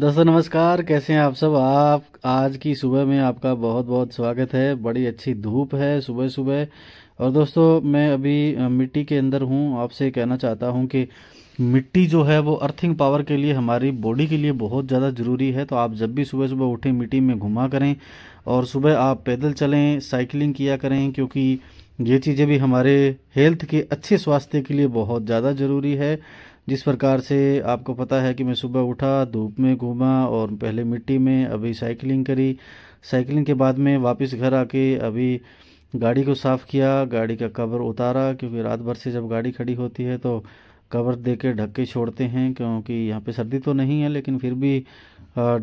दोस्तों नमस्कार कैसे हैं आप सब आप आज की सुबह में आपका बहुत बहुत स्वागत है बड़ी अच्छी धूप है सुबह सुबह और दोस्तों मैं अभी मिट्टी के अंदर हूँ आपसे कहना चाहता हूँ कि मिट्टी जो है वो अर्थिंग पावर के लिए हमारी बॉडी के लिए बहुत ज़्यादा ज़रूरी है तो आप जब भी सुबह सुबह उठें मिट्टी में घुमा करें और सुबह आप पैदल चलें साइकिलिंग किया करें क्योंकि ये चीज़ें भी हमारे हेल्थ के अच्छे स्वास्थ्य के लिए बहुत ज़्यादा ज़रूरी है जिस प्रकार से आपको पता है कि मैं सुबह उठा धूप में घूमा और पहले मिट्टी में अभी साइकिलिंग करी साइकिलिंग के बाद में वापस घर आके अभी गाड़ी को साफ़ किया गाड़ी का कवर उतारा क्योंकि रात भर से जब गाड़ी खड़ी होती है तो कवर दे के ढक के छोड़ते हैं क्योंकि यहाँ पे सर्दी तो नहीं है लेकिन फिर भी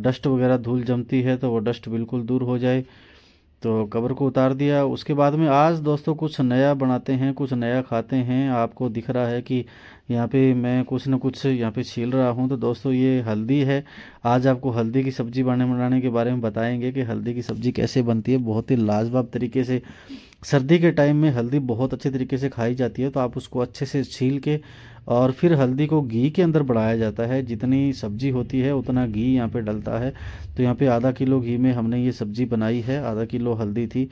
डस्ट वगैरह धूल जमती है तो वो डस्ट बिल्कुल दूर हो जाए तो कवर को उतार दिया उसके बाद में आज दोस्तों कुछ नया बनाते हैं कुछ नया खाते हैं आपको दिख रहा है कि यहाँ पे मैं कुछ ना कुछ यहाँ पे छील रहा हूँ तो दोस्तों ये हल्दी है आज आपको हल्दी की सब्ज़ी बनाने बनाने के बारे में बताएंगे कि हल्दी की सब्ज़ी कैसे बनती है बहुत ही लाजवाब तरीके से सर्दी के टाइम में हल्दी बहुत अच्छे तरीके से खाई जाती है तो आप उसको अच्छे से छील के और फिर हल्दी को घी के अंदर बढ़ाया जाता है जितनी सब्जी होती है उतना घी यहाँ पे डलता है तो यहाँ पे आधा किलो घी में हमने ये सब्जी बनाई है आधा किलो हल्दी थी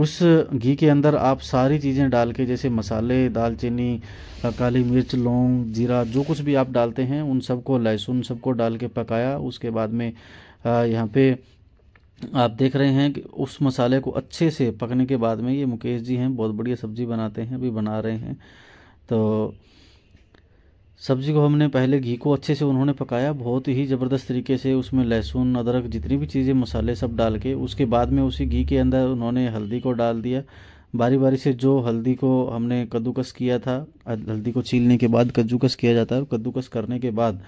उस घी के अंदर आप सारी चीज़ें डाल के जैसे मसाले दालचीनी काली मिर्च लौंग जीरा जो कुछ भी आप डालते हैं उन सबको लहसुन सबको डाल के पकाया उसके बाद में यहाँ पे आप देख रहे हैं कि उस मसाले को अच्छे से पकने के बाद में ये मुकेश जी हैं बहुत बढ़िया सब्ज़ी बनाते हैं अभी बना रहे हैं तो सब्ज़ी को हमने पहले घी को अच्छे से उन्होंने पकाया बहुत ही ज़बरदस्त तरीके से उसमें लहसुन अदरक जितनी भी चीज़ें मसाले सब डाल के उसके बाद में उसी घी के अंदर उन्होंने हल्दी को डाल दिया बारी बारी से जो हल्दी को हमने कद्दूकस किया था हल्दी को छीलने के बाद कद्दूकस किया जाता है कद्दूकस करने के बाद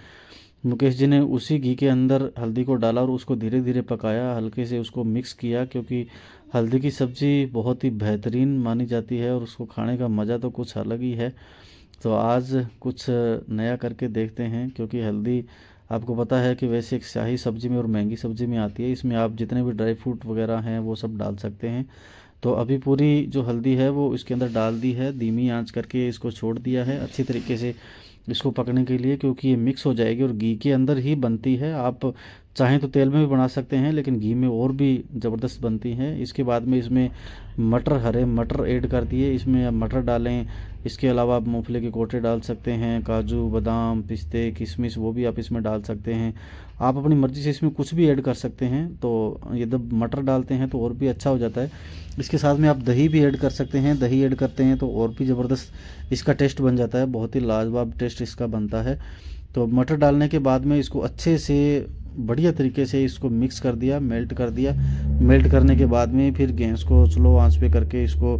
मुकेश जी ने उसी घी के अंदर हल्दी को डाला और उसको धीरे धीरे पकाया हल्के से उसको मिक्स किया क्योंकि हल्दी की सब्ज़ी बहुत ही बेहतरीन मानी जाती है और उसको खाने का मज़ा तो कुछ अलग ही है तो आज कुछ नया करके देखते हैं क्योंकि हल्दी आपको पता है कि वैसे एक शाही सब्ज़ी में और महंगी सब्ज़ी में आती है इसमें आप जितने भी ड्राई फ्रूट वगैरह हैं वो सब डाल सकते हैं तो अभी पूरी जो हल्दी है वो इसके अंदर डाल दी है धीमी आंच करके इसको छोड़ दिया है अच्छी तरीके से इसको पकने के लिए क्योंकि ये मिक्स हो जाएगी और घी के अंदर ही बनती है आप चाहें तो तेल में भी बना सकते हैं लेकिन घी में और भी ज़बरदस्त बनती हैं इसके बाद में इसमें मटर हरे मटर ऐड कर दिए इसमें आप मटर डालें इसके अलावा आप मूँगफली के कोटे डाल सकते हैं काजू बादाम पिस्ते किशमिश वो भी आप इसमें डाल सकते हैं आप अपनी मर्ज़ी से इसमें कुछ भी ऐड कर सकते हैं तो यदि मटर डालते हैं तो और भी अच्छा हो जाता है इसके साथ में आप दही भी ऐड कर सकते हैं दही ऐड करते हैं तो और भी ज़बरदस्त इसका टेस्ट बन जाता है बहुत ही लाजवाब टेस्ट इसका बनता है तो मटर डालने के बाद में इसको अच्छे से बढ़िया तरीके से इसको मिक्स कर दिया मेल्ट कर दिया मेल्ट करने के बाद में फिर गैस को स्लो आंच पे करके इसको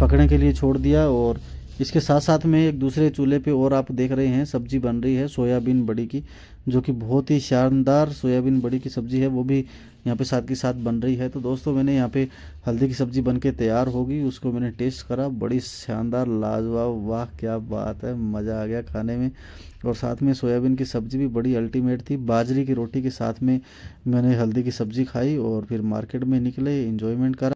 पकड़ने के लिए छोड़ दिया और इसके साथ साथ में एक दूसरे चूल्हे पे और आप देख रहे हैं सब्जी बन रही है सोयाबीन बड़ी की जो कि बहुत ही शानदार सोयाबीन बड़ी की सब्जी है वो भी यहाँ पे साथ के साथ बन रही है तो दोस्तों मैंने यहाँ पे हल्दी की सब्जी बन के तैयार होगी उसको मैंने टेस्ट करा बड़ी शानदार लाजवाब वाह क्या बात है मज़ा आ गया खाने में और साथ में सोयाबीन की सब्जी भी बड़ी अल्टीमेट थी बाजरी की रोटी के साथ में मैंने हल्दी की सब्जी खाई और फिर मार्केट में निकले इन्जॉयमेंट करा